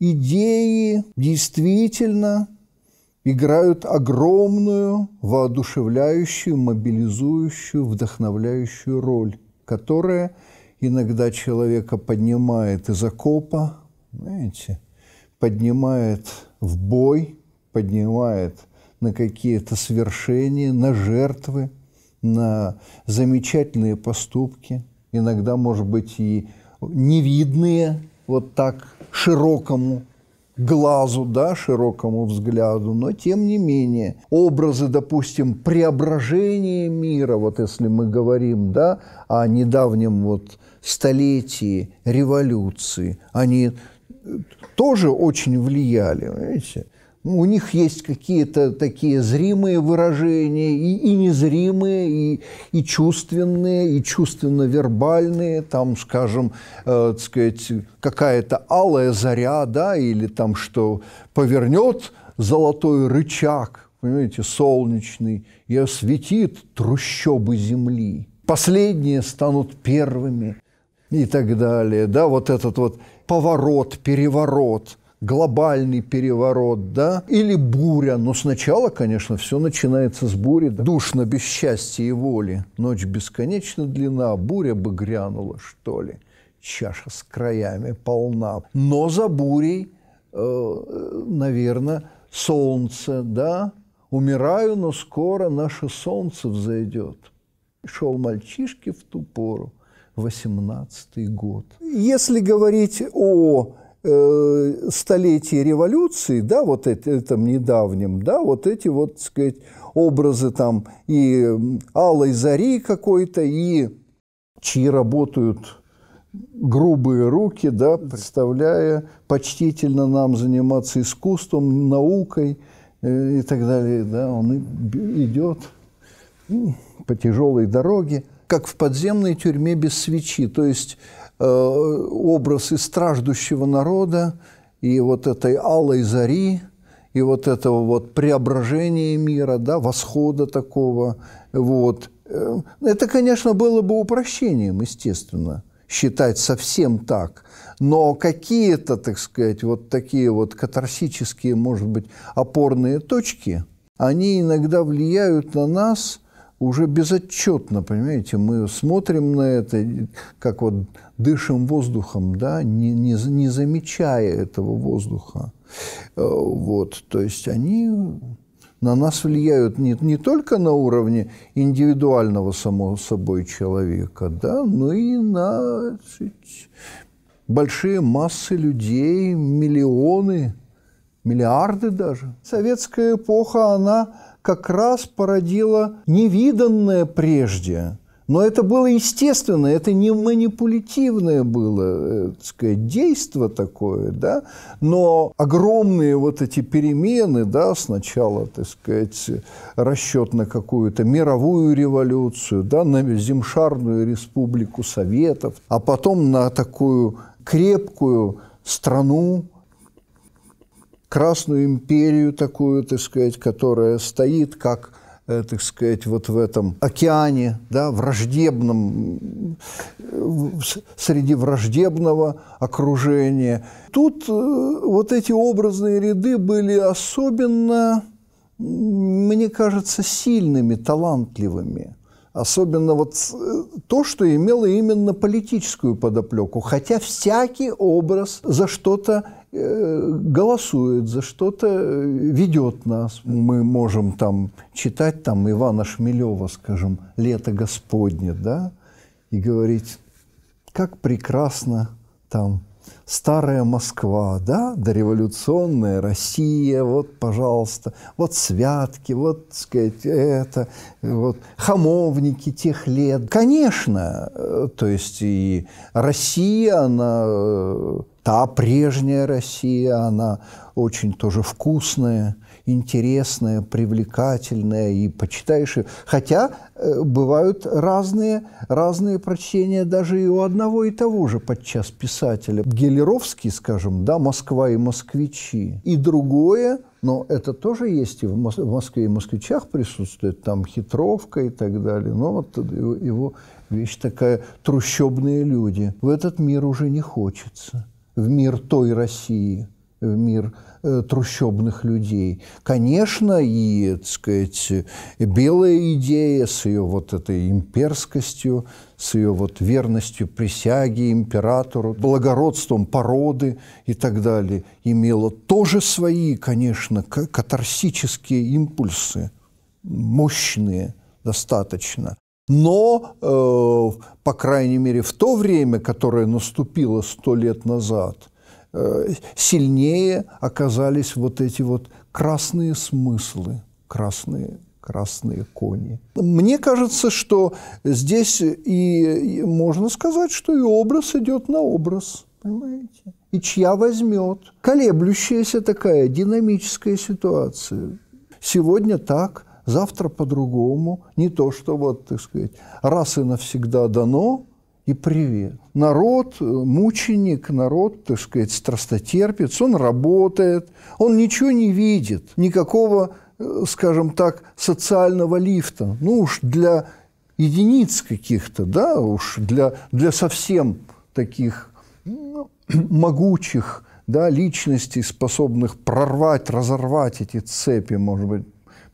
идеи действительно играют огромную, воодушевляющую, мобилизующую, вдохновляющую роль, которая иногда человека поднимает из окопа, знаете, поднимает в бой, поднимает на какие-то свершения, на жертвы, на замечательные поступки, иногда, может быть, и невидные, вот так широкому глазу, да, широкому взгляду, но тем не менее образы, допустим, преображения мира, вот если мы говорим, да, о недавнем вот столетии революции, они тоже очень влияли, понимаете? Ну, у них есть какие-то такие зримые выражения, и, и незримые, и, и чувственные, и чувственно-вербальные, там, скажем, э, так сказать, какая-то алая заря, да, или там, что повернет золотой рычаг, понимаете, солнечный, и осветит трущобы земли. Последние станут первыми и так далее, да, вот этот вот поворот, переворот, глобальный переворот, да, или буря. Но сначала, конечно, все начинается с бури. Душно, без счастья и воли. Ночь бесконечно длина, а буря бы грянула, что ли. Чаша с краями полна. Но за бурей, э, наверное, солнце, да. Умираю, но скоро наше солнце взойдет. Шел мальчишки в ту пору, 18 год. Если говорить о Э, столетии революции, да, вот этом недавнем, да, вот эти вот, так сказать, образы там и Алой Зари какой-то, и чьи работают грубые руки, да, представляя почтительно нам заниматься искусством, наукой э, и так далее, да, он идет по тяжелой дороге, как в подземной тюрьме без свечи, то есть Э, образ и страждущего народа, и вот этой алой зари, и вот этого вот преображения мира, да, восхода такого, вот. Э, это, конечно, было бы упрощением, естественно, считать совсем так. Но какие-то, так сказать, вот такие вот катарсические, может быть, опорные точки, они иногда влияют на нас – уже безотчетно, понимаете, мы смотрим на это, как вот дышим воздухом, да, не, не, не замечая этого воздуха. Э, вот, то есть они на нас влияют не, не только на уровне индивидуального, само собой, человека, да, но и на большие массы людей, миллионы, миллиарды даже. Советская эпоха, она как раз породило невиданное прежде. Но это было естественно, это не манипулятивное было, э, так сказать, действие такое, да, но огромные вот эти перемены, да, сначала, так сказать, расчет на какую-то мировую революцию, да, на Земшарную республику Советов, а потом на такую крепкую страну, Красную империю такую, так сказать, которая стоит как э, так сказать, вот в этом океане, да, враждебном, среди враждебного окружения. Тут э, вот эти образные ряды были особенно, мне кажется, сильными, талантливыми. Особенно вот э, то, что имело именно политическую подоплеку. Хотя всякий образ за что-то Э, голосует за что-то, ведет нас. Мы можем там читать там Ивана Шмелева, скажем, «Лето Господне», да, и говорить, как прекрасно там старая Москва, да, дореволюционная Россия, вот, пожалуйста, вот святки, вот, сказать, это, вот, хамовники тех лет. Конечно, э, то есть и Россия, она э, та прежняя Россия, она очень тоже вкусная, интересная, привлекательная, и почитаешь ее. Хотя э, бывают разные, разные прочтения даже и у одного и того же подчас писателя. Гелеровский, скажем, да, «Москва и москвичи». И другое, но это тоже есть и в Москве и москвичах присутствует, там хитровка и так далее. Но вот его вещь такая «трущобные люди». В этот мир уже не хочется в мир той России, в мир э, трущобных людей. Конечно, и, так сказать, белая идея с ее вот этой имперскостью, с ее вот верностью присяге императору, благородством породы и так далее, имела тоже свои, конечно, катарсические импульсы, мощные достаточно. Но, э, по крайней мере, в то время, которое наступило сто лет назад, э, сильнее оказались вот эти вот красные смыслы, красные красные кони. Мне кажется, что здесь и можно сказать, что и образ идет на образ, понимаете? И чья возьмет? Колеблющаяся такая динамическая ситуация. Сегодня так, завтра по-другому, не то что вот, так сказать, раз и навсегда дано, и привет. Народ э, мученик, народ, так сказать, страстотерпец, он работает, он ничего не видит, никакого, э, скажем так, социального лифта. Ну уж для единиц каких-то, да, уж для, для совсем таких ну, могучих да, личностей, способных прорвать, разорвать эти цепи, может быть,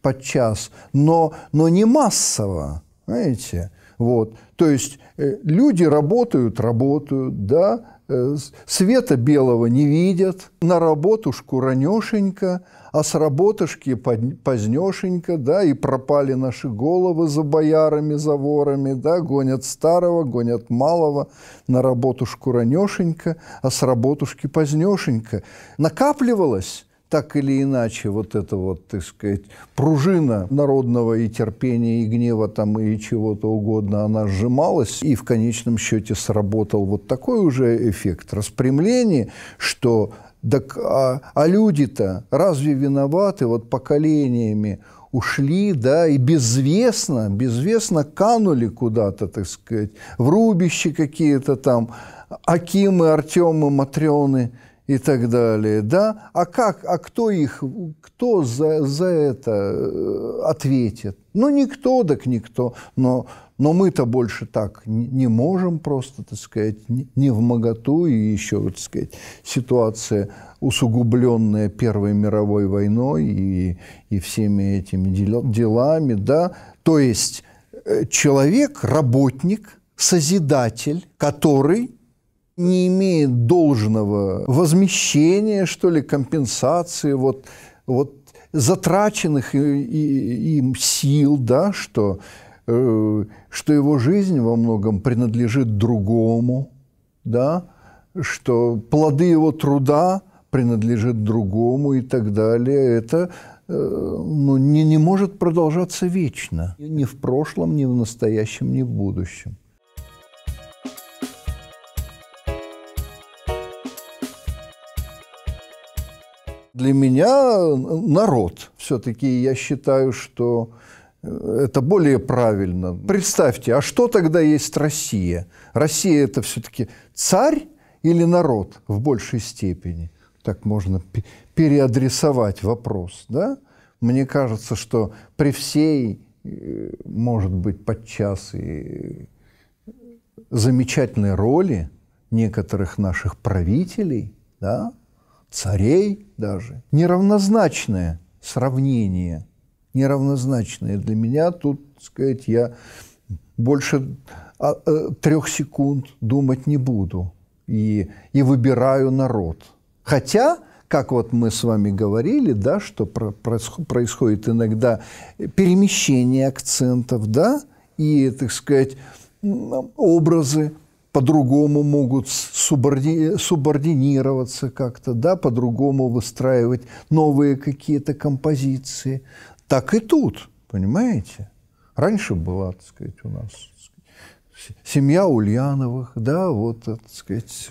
подчас, но, но не массово, знаете. Вот. То есть э, люди работают, работают, да, э, света белого не видят, на работушку ранешенько, а с работушки позднешенько, да, и пропали наши головы за боярами, за ворами, да, гонят старого, гонят малого, на работушку ранешенько, а с работушки позднешенько. Накапливалось, так или иначе вот эта вот, так сказать, пружина народного и терпения, и гнева там, и чего-то угодно, она сжималась, и в конечном счете сработал вот такой уже эффект распрямления, что так, а, а люди-то разве виноваты вот поколениями ушли, да, и безвестно, безвестно канули куда-то, так сказать, в рубище какие-то там, Акимы, Артемы, Матрены – и так далее, да? А как, а кто их, кто за, за это э, ответит? Ну, никто, так никто, но, но мы-то больше так не можем просто, так сказать, не в моготу, и еще, так сказать, ситуация усугубленная Первой мировой войной и, и всеми этими делами, да? То есть э, человек, работник, созидатель, который не имеет должного возмещения, что ли, компенсации вот, вот затраченных им сил, да, что, э, что его жизнь во многом принадлежит другому, да, что плоды его труда принадлежит другому и так далее. Это э, ну, не, не может продолжаться вечно. Ни в прошлом, ни в настоящем, ни в будущем. Для меня э, народ. Все-таки я считаю, что э, это более правильно. Представьте, а что тогда есть Россия? Россия – это все-таки царь или народ в большей степени? Так можно переадресовать вопрос, да? Мне кажется, что при всей, э, может быть, подчас и замечательной роли некоторых наших правителей, да, царей даже, неравнозначное сравнение, неравнозначное для меня. Тут, так сказать, я больше а, э, трех секунд думать не буду и, и выбираю народ. Хотя, как вот мы с вами говорили, да, что про, происходит иногда перемещение акцентов, да, и, так сказать, образы по-другому могут суборди... субординироваться как-то, да, по-другому выстраивать новые какие-то композиции. Так и тут, понимаете? Раньше была, так сказать, у нас сказать, семья Ульяновых, да, вот, э, так сказать,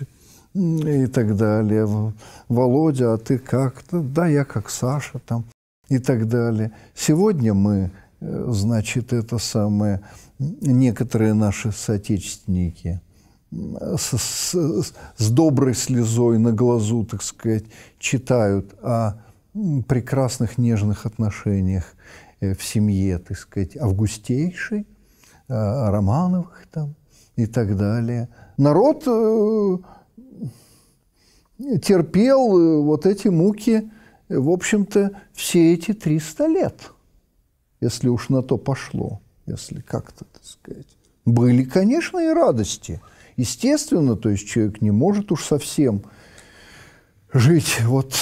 и так далее. Володя, а ты как? Ну да, я как Саша там и так далее. Сегодня мы, э, значит, это самое, некоторые наши соотечественники – с, с, с доброй слезой на глазу, так сказать, читают о прекрасных нежных отношениях э, в семье, так сказать, августейшей, э, Романовых там и так далее. Народ э, терпел вот эти муки, в общем-то, все эти 300 лет, если уж на то пошло, если как-то, так сказать. Были, конечно, и радости – Естественно, то есть человек не может уж совсем жить вот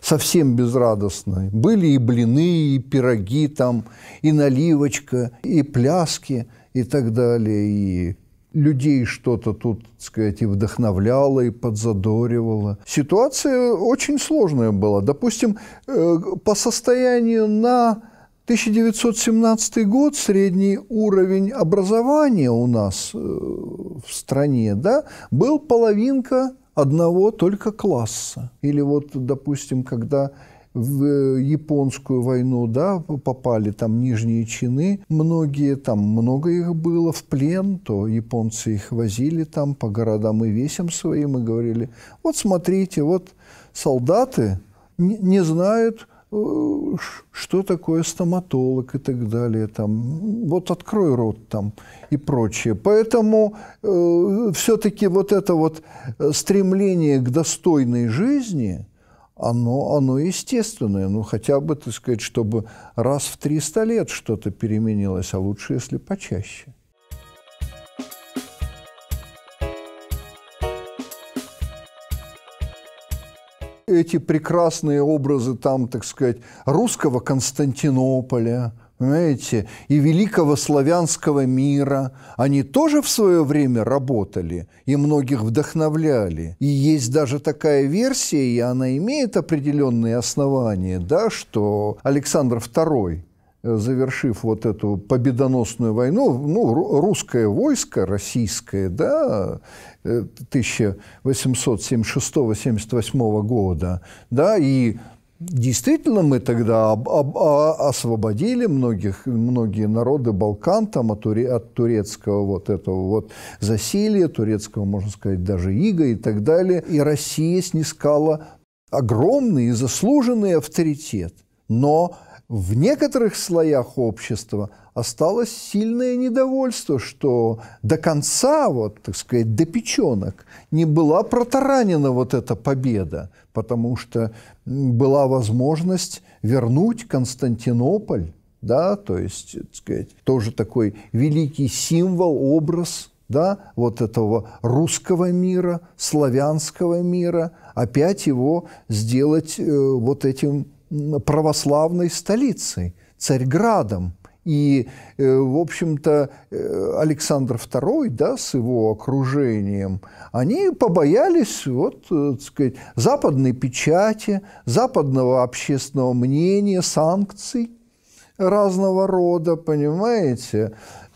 совсем безрадостно. Были и блины, и пироги там, и наливочка, и пляски, и так далее. И людей что-то тут, так сказать, и вдохновляло, и подзадоривало. Ситуация очень сложная была. Допустим, э, по состоянию на 1917 год, средний уровень образования у нас э, в стране, да, был половинка одного только класса. Или вот, допустим, когда в японскую войну, да, попали там нижние чины, многие там, много их было в плен, то японцы их возили там по городам и весям своим и говорили, вот смотрите, вот солдаты не, не знают, Э, что такое стоматолог и так далее, там, вот открой рот там и прочее. Поэтому э, все-таки вот это вот э, стремление к достойной жизни, оно, оно естественное, ну хотя бы, так сказать, чтобы раз в 300 лет что-то переменилось, а лучше, если почаще. эти прекрасные образы там, так сказать, русского Константинополя, понимаете, и великого славянского мира, они тоже в свое время работали и многих вдохновляли. И есть даже такая версия, и она имеет определенные основания, да, что Александр II завершив вот эту победоносную войну, ну, русское войско, российское, да, 1876 э, 1878 года, да, и действительно мы тогда об, об, освободили многих, многие народы Балкан там от, от турецкого вот этого вот засилия, турецкого, можно сказать, даже ига и так далее, и Россия снискала огромный и заслуженный авторитет, но в некоторых слоях общества осталось сильное недовольство, что до конца, вот, так сказать, до печенок не была протаранена вот эта победа, потому что была возможность вернуть Константинополь, да, то есть, так сказать, тоже такой великий символ, образ да, вот этого русского мира, славянского мира, опять его сделать э, вот этим православной столицей, Царьградом. И, э, в общем-то, э, Александр II да, с его окружением, они побоялись вот, э, так сказать, западной печати, западного общественного мнения, санкций разного рода, понимаете,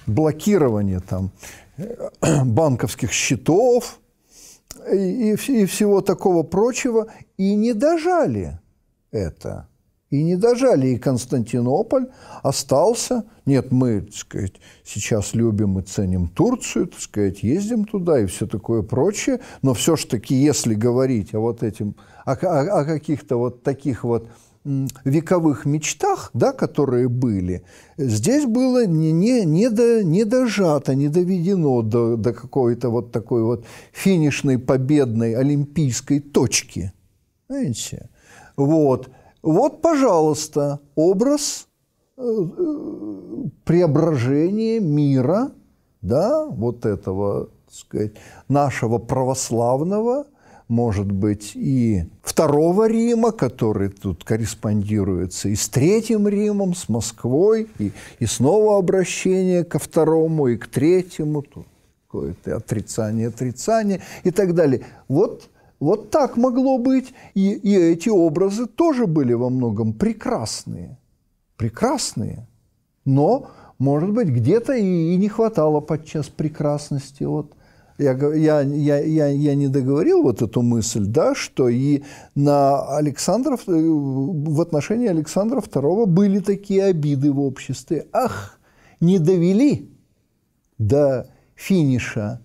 блокирование там банковских счетов и, и, и всего такого прочего, и не дожали это. И не дожали, и Константинополь остался. Нет, мы, так сказать, сейчас любим и ценим Турцию, так сказать, ездим туда и все такое прочее. Но все же таки, если говорить о вот этим, о, о, о каких-то вот таких вот вековых мечтах, да, которые были, здесь было не, не, не, до, не дожато, не доведено до, до какой-то вот такой вот финишной победной олимпийской точки. Знаете? Вот. Вот, пожалуйста, образ э, э, преображения мира, да, вот этого, так сказать, нашего православного, может быть, и Второго Рима, который тут корреспондируется и с Третьим Римом, с Москвой, и, и снова обращение ко Второму и к Третьему, тут какое-то отрицание, отрицание и так далее. Вот вот так могло быть. И, и эти образы тоже были во многом прекрасные. Прекрасные. Но, может быть, где-то и, и не хватало подчас прекрасности. Вот я, я, я, я, я не договорил вот эту мысль, да, что и на Александров, э, в отношении Александра II были такие обиды в обществе. Ах, не довели до финиша